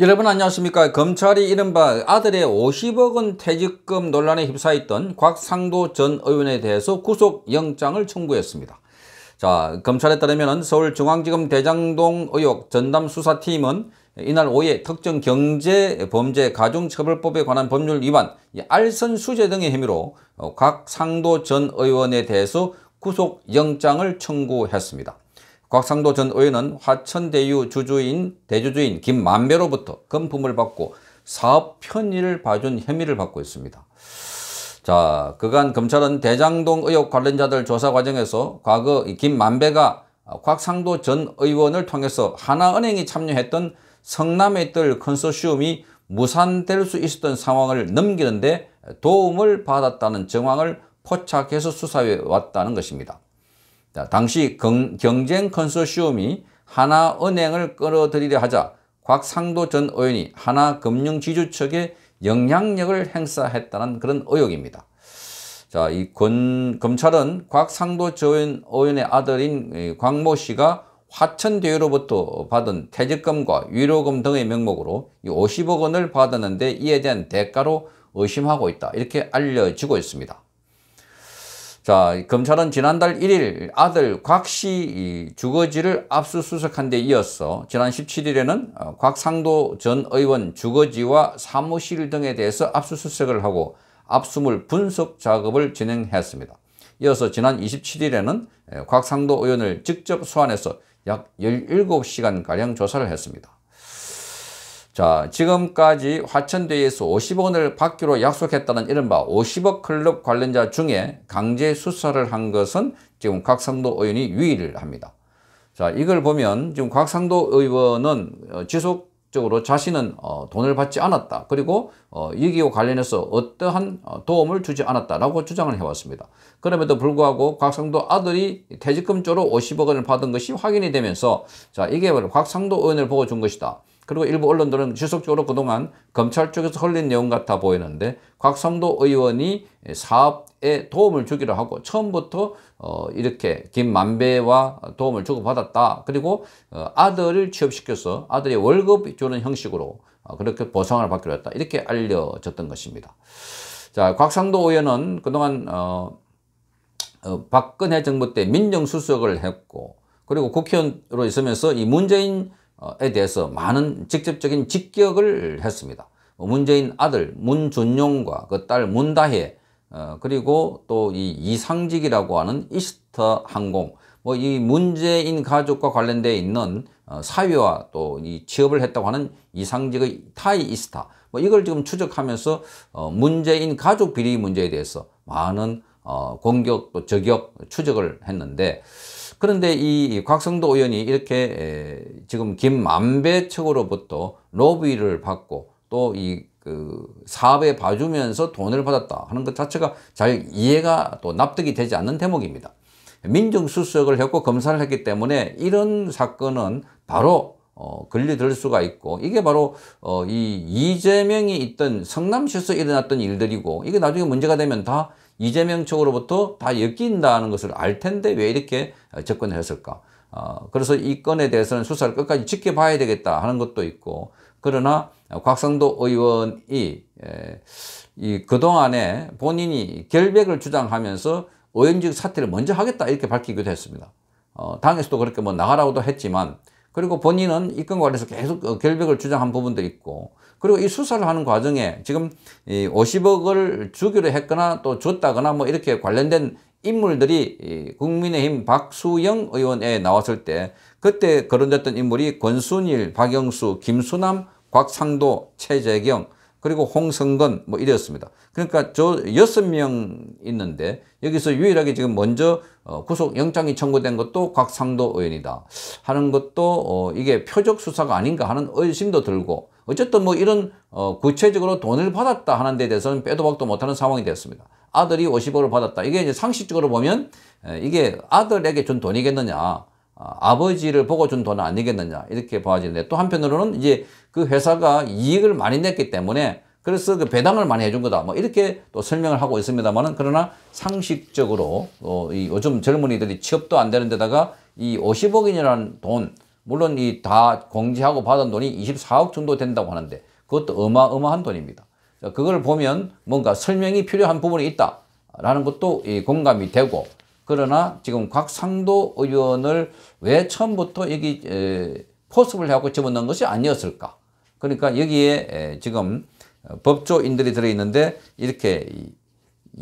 여러분 안녕하십니까 검찰이 이른바 아들의 50억 원 퇴직금 논란에 휩싸였던 곽상도 전 의원에 대해서 구속영장을 청구했습니다 자 검찰에 따르면 서울중앙지검 대장동 의혹 전담수사팀은 이날 오후에 특정 경제범죄 가중처벌법에 관한 법률 위반 알선 수재 등의 혐의로 어, 곽상도 전 의원에 대해서 구속영장을 청구했습니다 곽상도 전 의원은 화천대유 주주인 대주주인 김만배로부터 금품을 받고 사업 편의를 봐준 혐의를 받고 있습니다. 자, 그간 검찰은 대장동 의혹 관련자들 조사 과정에서 과거 김만배가 곽상도 전 의원을 통해서 하나은행이 참여했던 성남에 뜰 컨소시움이 무산될 수 있었던 상황을 넘기는데 도움을 받았다는 정황을 포착해서 수사해 왔다는 것입니다. 당시 경쟁 컨소시엄이 하나은행을 끌어들이려 하자 곽상도 전 의원이 하나금융지주 측에 영향력을 행사했다는 그런 의혹입니다. 자, 이 권, 검찰은 곽상도 전 의원의 아들인 곽모 씨가 화천대유로부터 받은 퇴직금과 위로금 등의 명목으로 50억 원을 받았는데 이에 대한 대가로 의심하고 있다. 이렇게 알려지고 있습니다. 자, 검찰은 지난달 1일 아들 곽 씨 주거지를 압수수색한 데 이어서 지난 17일에는 어, 곽상도 전 의원 주거지와 사무실 등에 대해서 압수수색을 하고 압수물 분석 작업을 진행했습니다. 이어서 지난 27일에는 곽상도 의원을 직접 소환해서 약 17시간가량 조사를 했습니다. 자, 지금까지 화천대에서 50원을 받기로 약속했다는 이른바 50억 클럽 관련자 중에 강제 수사를 한 것은 지금 곽상도 의원이 유일합니다. 자, 이걸 보면 지금 곽상도 의원은 어, 지속적으로 자신은 어, 돈을 받지 않았다. 그리고 어2 5 관련해서 어떠한 어, 도움을 주지 않았다라고 주장을 해왔습니다. 그럼에도 불구하고 곽상도 아들이 퇴직금 쪽로 50억 원을 받은 것이 확인이 되면서 자, 이게 곽상도 의원을 보고 준 것이다. 그리고 일부 언론들은 지속적으로 그동안 검찰 쪽에서 흘린 내용 같아 보이는데 곽성도 의원이 사업에 도움을 주기로 하고 처음부터 어 이렇게 김만배와 도움을 주고받았다. 그리고 어 아들을 취업시켜서 아들의 월급 주는 형식으로 어 그렇게 보상을 받기로 했다. 이렇게 알려졌던 것입니다. 자, 곽상도 의원은 그동안 어, 어, 박근혜 정부 때 민정수석을 했고 그리고 국회의원으로 있으면서 이 문재인 에 대해서 많은 직접적인 직격을 했습니다. 문재인 아들 문준용과 그 딸 문다혜 어, 그리고 또 이 이상직이라고 하는 이스터 항공 뭐 이 문재인 가족과 관련돼 있는 어, 사위와 또 이 취업을 했다고 하는 이상직의 타이 이스타 뭐 이걸 지금 추적하면서 어, 문재인 가족 비리 문제에 대해서 많은 공격 또 저격 추적을 했는데 그런데 이 곽성도 의원이 이렇게 지금 김만배 측으로부터 로비를 받고 또 이 그 사업에 봐주면서 돈을 받았다 하는 것 자체가 잘 이해가 또 납득이 되지 않는 대목입니다. 민정수석을 했고 검사를 했기 때문에 이런 사건은 바로 어, 걸려들 수가 있고 이게 바로 어, 이 이재명이 있던 성남시에서 일어났던 일들이고 이게 나중에 문제가 되면 다 이재명 측으로부터다 엮인다는 것을 알 텐데 왜 이렇게 접근을 했을까 어, 그래서 이 건에 대해서는 수사를 끝까지 지켜봐야 되겠다 하는 것도 있고 그러나 곽상도 의원이 에, 이 그동안에 본인이 결백을 주장하면서 의원직 사퇴를 먼저 하겠다 이렇게 밝히기도 했습니다. 어, 당에서도 그렇게 뭐 나가라고도 했지만 그리고 본인은 이건 관련해서 계속 어, 결백을 주장한 부분도 있고 그리고 이 수사를 하는 과정에 지금 이 50억을 주기로 했거나 또 줬다거나 뭐 이렇게 관련된 인물들이 국민의힘 박수영 의원에 나왔을 때 그때 거론됐던 인물이 권순일, 박영수, 김수남, 곽상도, 최재경 그리고 홍성건 뭐 이랬습니다. 그러니까 저 여섯 명 있는데 여기서 유일하게 지금 먼저 어, 구속영장이 청구된 것도 곽상도 의원이다 하는 것도 어, 이게 표적 수사가 아닌가 하는 의심도 들고 어쨌든 뭐 이런 어, 구체적으로 돈을 받았다 하는 데 대해서는 빼도 박도 못하는 상황이 됐습니다. 아들이 50억을 받았다. 이게 이제 상식적으로 보면 이게 아들에게 준 돈이겠느냐 아, 아버지를 보고 준 돈 아니겠느냐 이렇게 봐지는데 또 한편으로는 이제 그 회사가 이익을 많이 냈기 때문에 그래서 그 배당을 많이 해준 거다 뭐 이렇게 또 설명을 하고 있습니다만은 그러나 상식적으로 어, 이 요즘 젊은이들이 취업도 안 되는 데다가 이 50억이라는 돈 물론 이 다공지하고 받은 돈이 24억 정도 된다고 하는데 그것도 어마어마한 돈입니다. 그걸 보면 뭔가 설명이 필요한 부분이 있다라는 것도 공감이 되고 그러나 지금 곽상도 의원을 왜 처음부터 여기 포섭을 하고 집어넣은 것이 아니었을까? 그러니까 여기에 지금 법조인들이 들어있는데 이렇게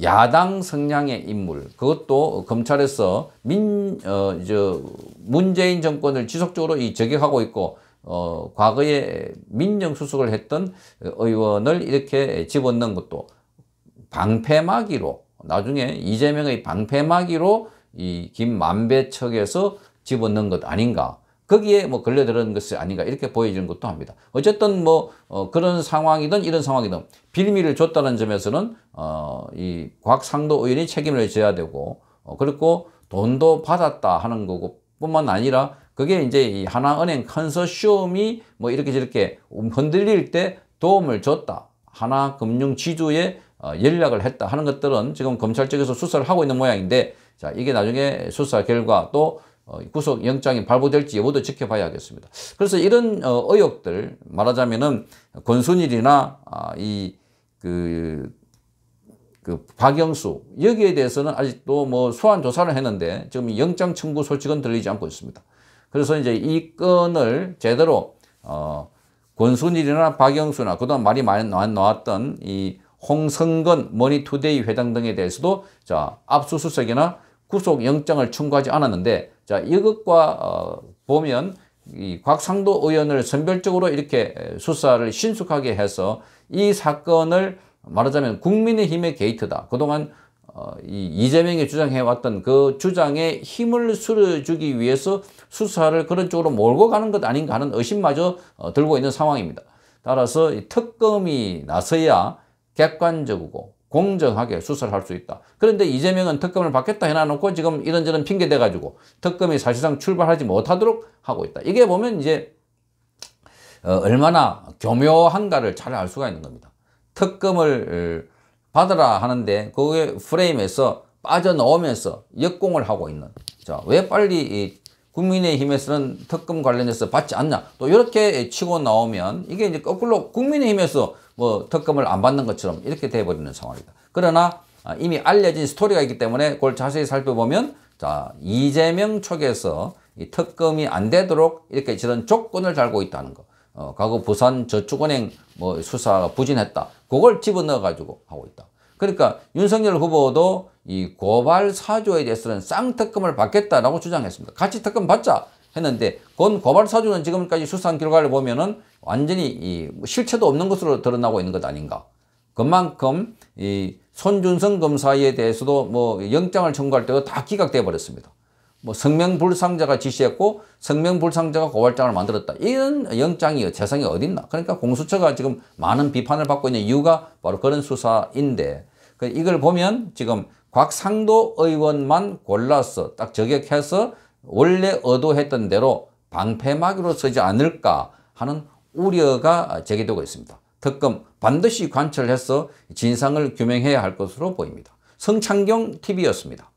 야당 성향의 인물 그것도 검찰에서 민, 어, 저 문재인 정권을 지속적으로 이 저격하고 있고 어, 과거에 민정수석을 했던 의원을 이렇게 집어넣는 것도 방패막이로 나중에 이재명의 방패막이로 이 김만배 측에서 집어넣은 것 아닌가. 거기에 뭐 걸려들은 것이 아닌가 이렇게 보여지는 것도 합니다. 어쨌든 뭐 어, 그런 상황이든 이런 상황이든 빌미를 줬다는 점에서는 어, 이 곽상도 의원이 책임을 져야 되고 어, 그리고 돈도 받았다 하는 거고 뿐만 아니라 그게 이제 이 하나은행 컨소시엄이 뭐 이렇게 저렇게 흔들릴 때 도움을 줬다. 하나금융지주의 어, 연락을 했다 하는 것들은 지금 검찰 쪽에서 수사를 하고 있는 모양인데 자 이게 나중에 수사 결과 또 어, 구속영장이 발부될지 여부도 지켜봐야겠습니다. 그래서 이런 어, 의혹들 말하자면은 권순일이나 아, 이 그 그 박영수 여기에 대해서는 아직도 뭐 소환 조사를 했는데 지금 영장 청구 소식은 들리지 않고 있습니다. 그래서 이제 이 건을 제대로 어 권순일이나 박영수나 그동안 말이 많이 나왔던 이 홍성근 머니투데이 회장 등에 대해서도 자, 압수수색이나 구속영장을 청구하지 않았는데 자, 이것과 어, 보면 이 곽상도 의원을 선별적으로 이렇게 수사를 신속하게 해서 이 사건을 말하자면 국민의힘의 게이트다. 그동안 어, 이 이재명이 주장해왔던 그 주장에 힘을 실어주기 위해서 수사를 그런 쪽으로 몰고 가는 것 아닌가 하는 의심마저 어, 들고 있는 상황입니다. 따라서 특검이 나서야 객관적이고 공정하게 수사를 할 수 있다. 그런데 이재명은 특검을 받겠다 해놔놓고 지금 이런저런 핑계 대가지고 특검이 사실상 출발하지 못하도록 하고 있다. 이게 보면 이제 어, 얼마나 교묘한가를 잘 알 수가 있는 겁니다. 특검을 어, 받으라 하는데 그게 프레임에서 빠져나오면서 역공을 하고 있는 자, 왜 빨리 국민의힘에서는 특검 관련해서 받지 않냐 또 이렇게 치고 나오면 이게 이제 거꾸로 국민의힘에서 뭐 특검을 안 받는 것처럼 이렇게 돼버리는 상황이다. 그러나 아, 이미 알려진 스토리가 있기 때문에 그걸 자세히 살펴보면 자 이재명 측에서 이 특검이 안 되도록 이렇게 저런 조건을 달고 있다는 거. 어, 과거 부산 저축은행 뭐 수사 가 부진했다. 그걸 집어넣어 가지고 하고 있다. 그러니까 윤석열 후보도 이 고발 사주에 대해서는 쌍특검을 받겠다라고 주장했습니다. 같이 특검 받자 했는데 그건 고발 사주는 지금까지 수상 결과를 보면은 완전히 이 실체도 없는 것으로 드러나고 있는 것 아닌가. 그만큼 이 손준성 검사에 대해서도 뭐 영장을 청구할 때도 다 기각돼 버렸습니다. 뭐 성명불상자가 지시했고 성명불상자가 고발장을 만들었다. 이런 영장이 재상이 어딨나. 그러니까 공수처가 지금 많은 비판을 받고 있는 이유가 바로 그런 수사인데 그 이걸 보면 지금 곽상도 의원만 골라서 딱 저격해서 원래 의도했던 대로 방패막이로 쓰지 않을까 하는 우려가 제기되고 있습니다. 특검 반드시 관철해서 진상을 규명해야 할 것으로 보입니다. 성창경 TV였습니다.